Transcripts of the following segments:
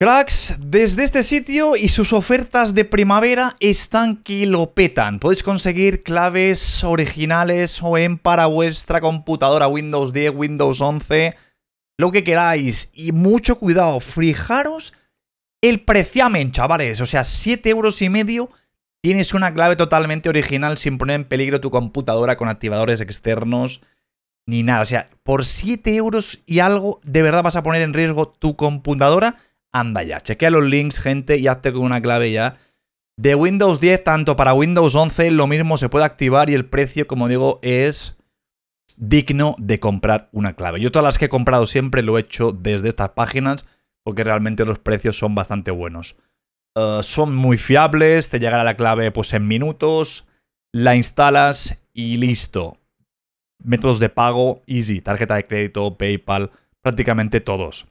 Cracks, desde este sitio y sus ofertas de primavera están que lo petan. Podéis conseguir claves originales o en para vuestra computadora Windows 10, Windows 11, lo que queráis. Y mucho cuidado, fijaros el preciamen, chavales. O sea, 7 euros y medio tienes una clave totalmente original sin poner en peligro tu computadora con activadores externos ni nada. O sea, por 7 euros y algo, de verdad vas a poner en riesgo tu computadora Anda ya, chequea los links, gente, y hazte con una clave ya. De Windows 10, tanto para Windows 11, lo mismo se puede activar y el precio, como digo, es digno de comprar una clave. Yo todas las que he comprado siempre lo he hecho desde estas páginas porque realmente los precios son bastante buenos. Eh, son muy fiables, te llegará la clave pues en minutos, la instalas y listo. Métodos de pago, easy, tarjeta de crédito, PayPal, prácticamente todos.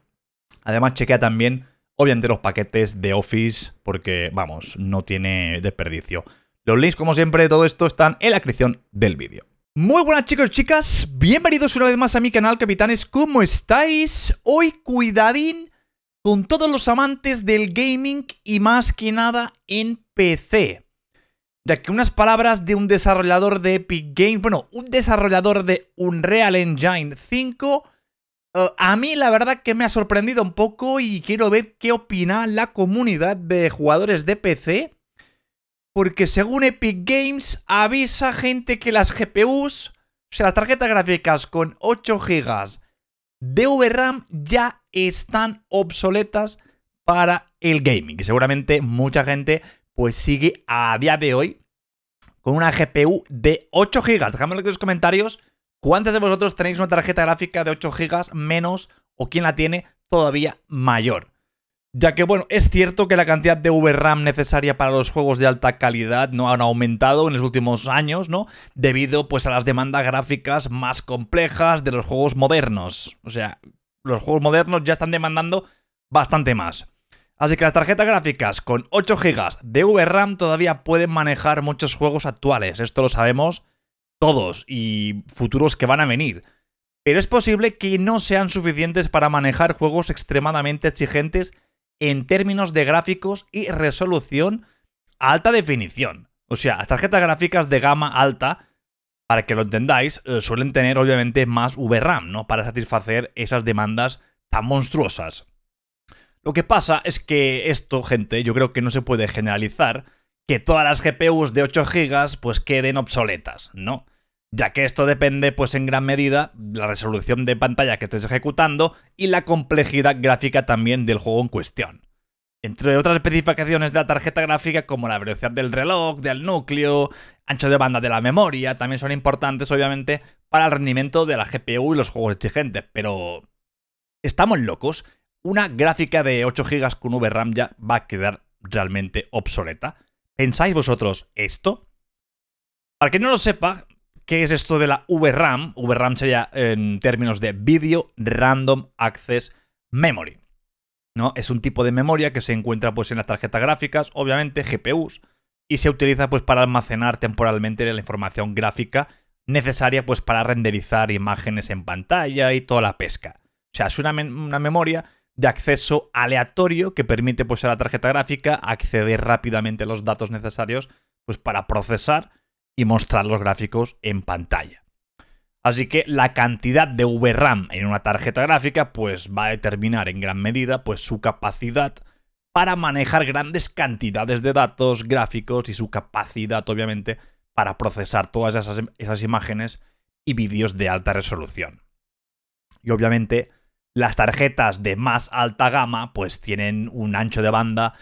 Además chequea también obviamente los paquetes de Office, porque vamos, no tiene desperdicio. Los links, como siempre, de todo esto están en la descripción del vídeo. Muy buenas chicos y chicas, bienvenidos una vez más a mi canal Capitanes, ¿cómo estáis? Hoy cuidadín con todos los amantes del gaming y más que nada en PC. Ya que unas palabras de un desarrollador de Epic Games, bueno, un desarrollador de Unreal Engine 5 eh, a mí la verdad que me ha sorprendido un poco y quiero ver qué opina la comunidad de jugadores de PC. Porque según Epic Games avisa gente que las GPUs, o sea, las tarjetas gráficas con 8 GB de VRAM ya están obsoletas para el gaming. Que seguramente mucha gente pues sigue a día de hoy con una GPU de 8 GB. Dejadme en los comentarios ¿Cuántos de vosotros tenéis una tarjeta gráfica de 8 GB menos o quién la tiene todavía mayor? Ya que, bueno, es cierto que la cantidad de VRAM necesaria para los juegos de alta calidad no han aumentado en los últimos años, ¿no? Debido, pues, a las demandas gráficas más complejas de los juegos modernos. O sea, los juegos modernos ya están demandando bastante más. Así que las tarjetas gráficas con 8 GB de VRAM todavía pueden manejar muchos juegos actuales. Esto lo sabemos todos y futuros que van a venir. Pero es posible que no sean suficientes para manejar juegos extremadamente exigentes en términos de gráficos y resolución a alta definición. O sea, las tarjetas gráficas de gama alta, para que lo entendáis, eh, suelen tener obviamente más VRAM, ¿no? Para satisfacer esas demandas tan monstruosas. Lo que pasa es que esto, gente, yo creo que no se puede generalizar que todas las GPUs de 8 GB pues queden obsoletas, ¿no? Ya que esto depende pues en gran medida de la resolución de pantalla que estés ejecutando y la complejidad gráfica también del juego en cuestión. Entre otras especificaciones de la tarjeta gráfica como la velocidad del reloj, del núcleo, ancho de banda de la memoria, también son importantes obviamente para el rendimiento de la GPU y los juegos exigentes, pero... ¿Estamos locos? Una gráfica de 8 GB con VRAM ya va a quedar realmente obsoleta. ¿Pensáis vosotros esto? Para quien no lo sepa, ¿qué es esto de la VRAM? VRAM sería en términos de Video Random Access Memory. ¿no? Es un tipo de memoria que se encuentra pues, en las tarjetas gráficas, obviamente, GPUs, y se utiliza pues, para almacenar temporalmente la información gráfica necesaria pues, para renderizar imágenes en pantalla y toda la pesca. O sea, es una memoria de acceso aleatorio que permite pues, a la tarjeta gráfica acceder rápidamente a los datos necesarios pues, para procesar y mostrar los gráficos en pantalla. Así que la cantidad de VRAM en una tarjeta gráfica pues, va a determinar en gran medida pues, su capacidad para manejar grandes cantidades de datos gráficos y su capacidad, obviamente, para procesar todas esas, esas imágenes y vídeos de alta resolución. Y obviamente las tarjetas de más alta gama pues tienen un ancho de banda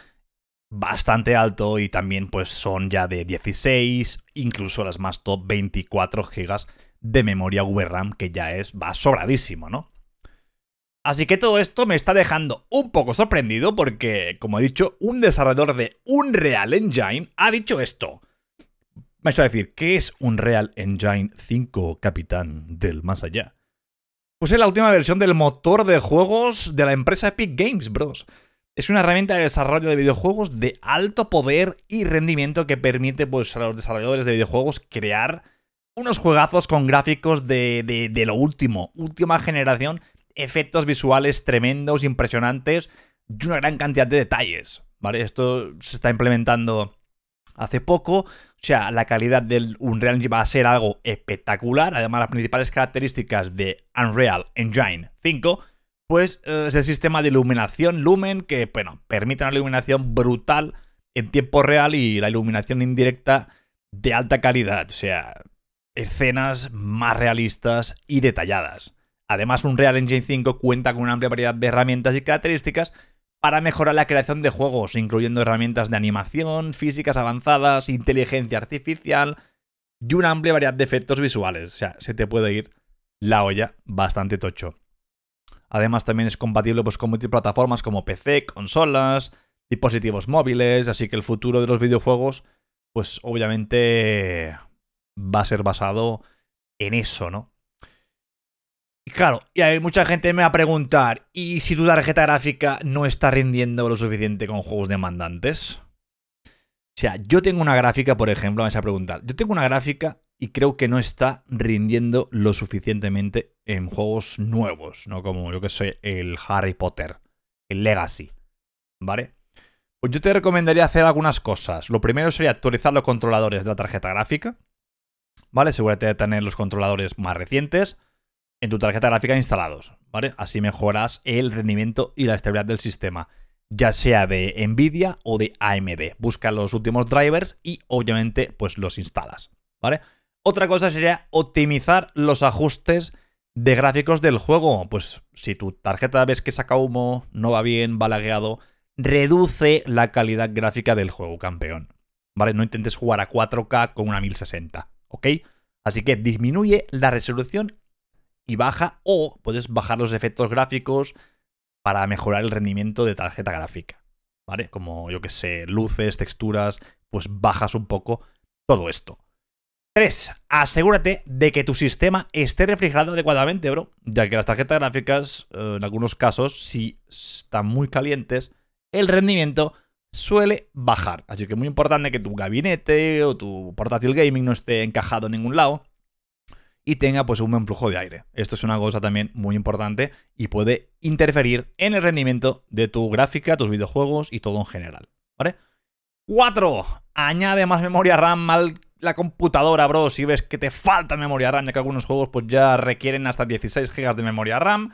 bastante alto y también pues son ya de 16, incluso las más top 24 GB de memoria VRAM que ya es va sobradísimo, ¿no? Así que todo esto me está dejando un poco sorprendido porque, como he dicho, un desarrollador de Unreal Engine ha dicho esto. Me vais a decir, ¿qué es Unreal Engine 5, capitán del más allá? Pues es la última versión del motor de juegos de la empresa Epic Games Bros. Es una herramienta de desarrollo de videojuegos de alto poder y rendimiento que permite pues, a los desarrolladores de videojuegos crear unos juegazos con gráficos de, de lo último, última generación, efectos visuales tremendos, impresionantes y una gran cantidad de detalles. ¿vale? Esto se está implementando hace poco. O sea, la calidad del Unreal Engine va a ser algo espectacular. Además, las principales características de Unreal Engine 5 pues eh, es el sistema de iluminación Lumen que, bueno, permite una iluminación brutal en tiempo real y la iluminación indirecta de alta calidad, o sea, escenas más realistas y detalladas. Además, Unreal Engine 5 cuenta con una amplia variedad de herramientas y características para mejorar la creación de juegos, incluyendo herramientas de animación, físicas avanzadas, inteligencia artificial y una amplia variedad de efectos visuales. O sea, se te puede ir la olla bastante tocho. Además también es compatible pues, con multiplataformas como PC, consolas, dispositivos móviles, así que el futuro de los videojuegos pues obviamente va a ser basado en eso, ¿no? Y claro, y hay mucha gente me va a preguntar, ¿y si tu tarjeta gráfica no está rindiendo lo suficiente con juegos demandantes? O sea, yo tengo una gráfica, por ejemplo, me vais a preguntar, yo tengo una gráfica y creo que no está rindiendo lo suficientemente en juegos nuevos, ¿no? Como yo que soy el Harry Potter, el Legacy, ¿vale? Pues yo te recomendaría hacer algunas cosas. Lo primero sería actualizar los controladores de la tarjeta gráfica, ¿vale? Asegúrate de tener los controladores más recientes en tu tarjeta gráfica instalados, ¿vale? Así mejoras el rendimiento y la estabilidad del sistema, ya sea de Nvidia o de AMD. Busca los últimos drivers y obviamente pues los instalas, ¿vale? Otra cosa sería optimizar los ajustes de gráficos del juego. Pues si tu tarjeta ves que saca humo, no va bien, va lagueado, reduce la calidad gráfica del juego, campeón. ¿Vale? No intentes jugar a 4K con una 1060, ¿ok? Así que disminuye la resolución y baja, o puedes bajar los efectos gráficos para mejorar el rendimiento de tarjeta gráfica. ¿Vale? Como yo que sé, luces, texturas, pues bajas un poco todo esto. 3. Asegúrate de que tu sistema esté refrigerado adecuadamente, bro. Ya que las tarjetas gráficas, eh, en algunos casos, si están muy calientes, el rendimiento suele bajar. Así que es muy importante que tu gabinete o tu portátil gaming no esté encajado en ningún lado y tenga pues un flujo de aire. Esto es una cosa también muy importante y puede interferir en el rendimiento de tu gráfica, tus videojuegos y todo en general, ¿vale? 4. Añade más memoria RAM mal la computadora, bro. Si ves que te falta memoria RAM, ya que algunos juegos pues ya requieren hasta 16 GB de memoria RAM.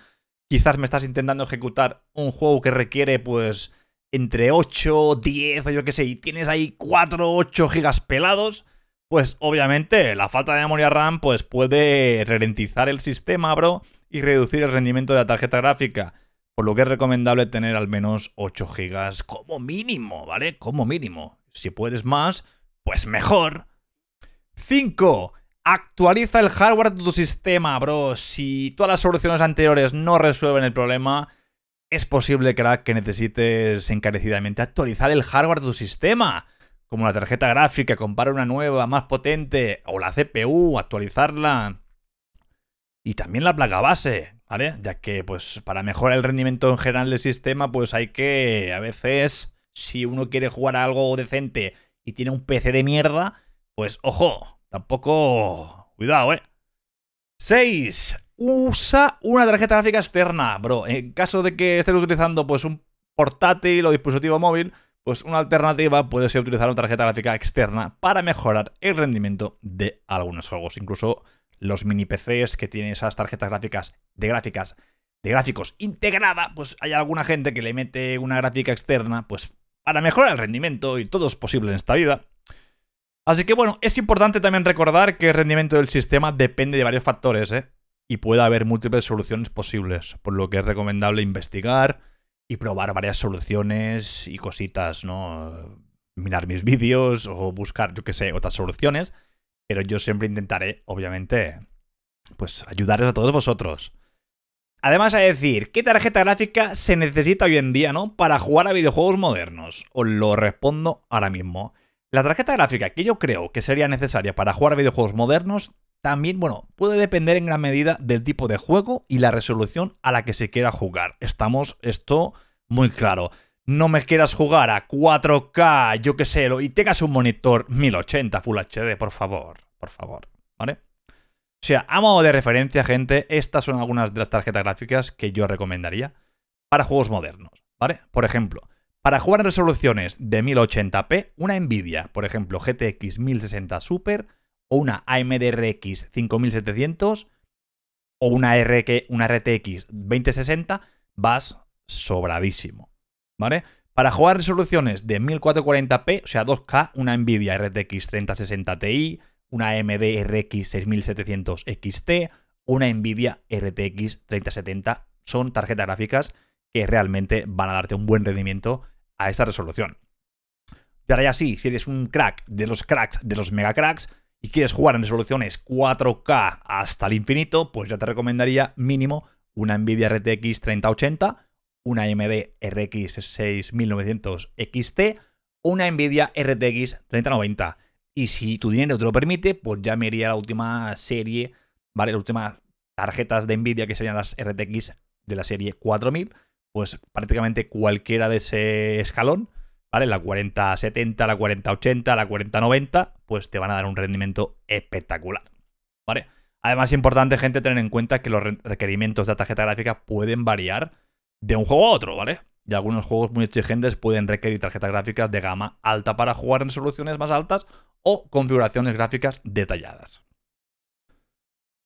Quizás me estás intentando ejecutar un juego que requiere pues entre 8, 10 o yo qué sé, y tienes ahí 4 8 GB pelados pues obviamente la falta de memoria RAM pues puede ralentizar el sistema, bro, y reducir el rendimiento de la tarjeta gráfica. Por lo que es recomendable tener al menos 8 GB como mínimo, ¿vale? Como mínimo. Si puedes más, pues mejor. 5. Actualiza el hardware de tu sistema, bro. Si todas las soluciones anteriores no resuelven el problema, es posible, crack, que necesites encarecidamente actualizar el hardware de tu sistema como la tarjeta gráfica, comprar una nueva más potente o la CPU, actualizarla. Y también la placa base, ¿vale? Ya que pues para mejorar el rendimiento en general del sistema pues hay que a veces si uno quiere jugar a algo decente y tiene un PC de mierda, pues ojo, tampoco cuidado, ¿eh? 6. Usa una tarjeta gráfica externa, bro. En caso de que estés utilizando pues un portátil o dispositivo móvil, pues una alternativa puede ser utilizar una tarjeta gráfica externa para mejorar el rendimiento de algunos juegos. Incluso los mini PCs que tienen esas tarjetas gráficas de gráficas de gráficos integrada, pues hay alguna gente que le mete una gráfica externa, pues para mejorar el rendimiento y todo es posible en esta vida. Así que bueno, es importante también recordar que el rendimiento del sistema depende de varios factores, ¿eh? Y puede haber múltiples soluciones posibles, por lo que es recomendable investigar, y probar varias soluciones y cositas, ¿no? Mirar mis vídeos o buscar, yo qué sé, otras soluciones. Pero yo siempre intentaré, obviamente, pues ayudarles a todos vosotros. Además, a decir, ¿qué tarjeta gráfica se necesita hoy en día, ¿no? Para jugar a videojuegos modernos. Os lo respondo ahora mismo. La tarjeta gráfica que yo creo que sería necesaria para jugar a videojuegos modernos también, bueno, puede depender en gran medida del tipo de juego y la resolución a la que se quiera jugar. Estamos esto muy claro. No me quieras jugar a 4K, yo qué sé, y tengas un monitor 1080 Full HD, por favor, por favor, ¿vale? O sea, a modo de referencia, gente, estas son algunas de las tarjetas gráficas que yo recomendaría para juegos modernos, ¿vale? Por ejemplo, para jugar en resoluciones de 1080p, una Nvidia, por ejemplo, GTX 1060 Super o una AMD RX 5700 o una, una RTX 2060, vas sobradísimo. ¿Vale? Para jugar resoluciones de 1440p, o sea 2K, una Nvidia RTX 3060 Ti, una AMD RX 6700 XT, una Nvidia RTX 3070 son tarjetas gráficas que realmente van a darte un buen rendimiento a esta resolución. Y ahora ya sí, si eres un crack de los cracks, de los mega cracks, y quieres jugar en resoluciones 4K hasta el infinito, pues ya te recomendaría mínimo una Nvidia RTX 3080, una AMD RX 6900 XT o una Nvidia RTX 3090. Y si tu dinero te lo permite, pues ya me iría a la última serie, ¿vale? Las últimas tarjetas de Nvidia que serían las RTX de la serie 4000, pues prácticamente cualquiera de ese escalón ¿vale? La 4070, la 4080, la 4090, pues te van a dar un rendimiento espectacular, ¿vale? Además es importante, gente, tener en cuenta que los requerimientos de la tarjeta gráfica pueden variar de un juego a otro, ¿vale? Y algunos juegos muy exigentes pueden requerir tarjetas gráficas de gama alta para jugar en resoluciones más altas o configuraciones gráficas detalladas.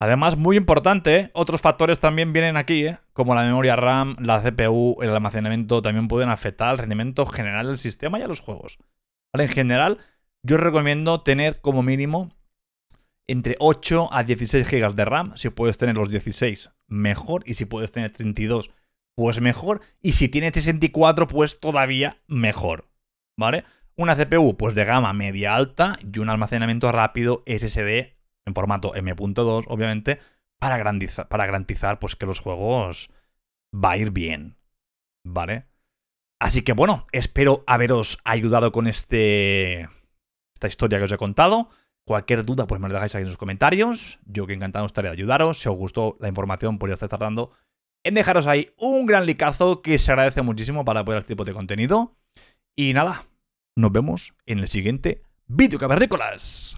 Además, muy importante, otros factores también vienen aquí, ¿eh? como la memoria RAM, la CPU, el almacenamiento, también pueden afectar al rendimiento general del sistema y a los juegos. En general, yo recomiendo tener como mínimo entre 8 a 16 GB de RAM. Si puedes tener los 16, mejor. Y si puedes tener 32, pues mejor. Y si tienes 64, pues todavía mejor. ¿Vale? Una CPU pues de gama media alta y un almacenamiento rápido SSD en formato M.2, obviamente, para garantizar, para garantizar pues, que los juegos va a ir bien. ¿Vale? Así que bueno, espero haberos ayudado con este esta historia que os he contado. Cualquier duda, pues me la dejáis aquí en los comentarios. Yo que encantado estaré de ayudaros. Si os gustó la información, podría pues, estar dando en dejaros ahí un gran licazo que se agradece muchísimo para apoyar este tipo de contenido. Y nada, nos vemos en el siguiente vídeo, cavernícolas.